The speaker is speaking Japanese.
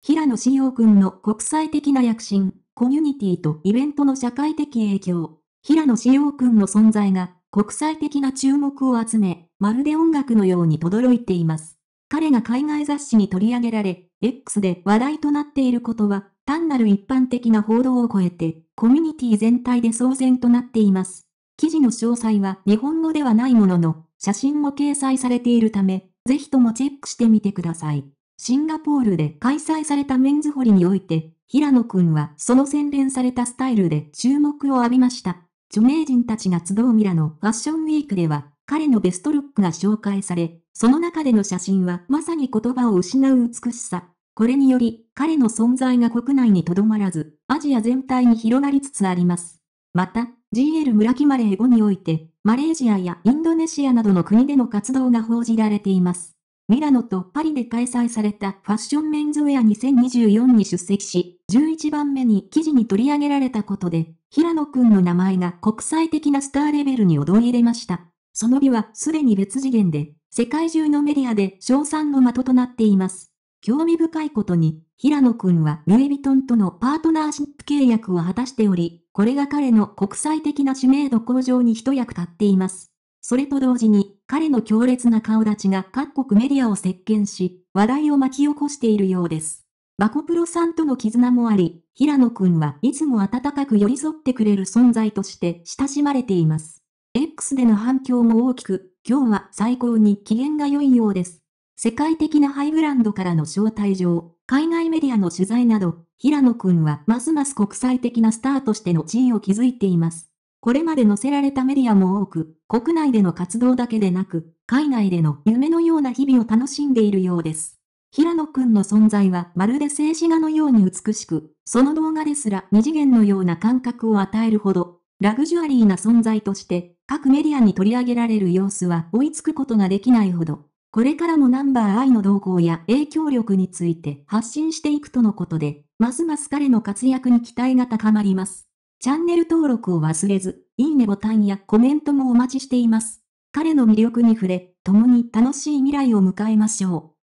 平野紫耀君の国際的な躍進、コミュニティとイベントの社会的影響。平野紫耀君の存在が国際的な注目を集め、まるで音楽のように轟いています。彼が海外雑誌に取り上げられ、X で話題となっていることは、単なる一般的な報道を超えて、コミュニティ全体で騒然となっています。記事の詳細は日本語ではないものの、写真も掲載されているため、ぜひともチェックしてみてください。シンガポールで開催されたメンズホリにおいて、平野くんはその洗練されたスタイルで注目を浴びました。著名人たちが集うミラノファッションウィークでは、彼のベストルックが紹介され、その中での写真はまさに言葉を失う美しさ。これにより、彼の存在が国内にとどまらず、アジア全体に広がりつつあります。また、GL 村木マレー語において、マレーシアやインドネシアなどの国での活動が報じられています。ミラノとパリで開催されたファッションメンズウェア2024に出席し、11番目に記事に取り上げられたことで、平野くんの名前が国際的なスターレベルに踊り入れました。その美はすでに別次元で、世界中のメディアで称賛の的となっています。興味深いことに、平野くんはルイ・ヴィトンとのパートナーシップ契約を果たしており、これが彼の国際的な知名度向上に一役立っています。それと同時に、彼の強烈な顔立ちが各国メディアを席巻し、話題を巻き起こしているようです。バコプロさんとの絆もあり、平野くんはいつも温かく寄り添ってくれる存在として親しまれています。X での反響も大きく、今日は最高に機嫌が良いようです。世界的なハイブランドからの招待状、海外メディアの取材など、平野くんはますます国際的なスターとしての地位を築いています。これまで載せられたメディアも多く、国内での活動だけでなく、海外での夢のような日々を楽しんでいるようです。平野くんの存在はまるで静止画のように美しく、その動画ですら二次元のような感覚を与えるほど、ラグジュアリーな存在として、各メディアに取り上げられる様子は追いつくことができないほど、これからもナンバーアイの動向や影響力について発信していくとのことで、ますます彼の活躍に期待が高まります。チャンネル登録を忘れず、いいねボタンやコメントもお待ちしています。彼の魅力に触れ、共に楽しい未来を迎えましょう。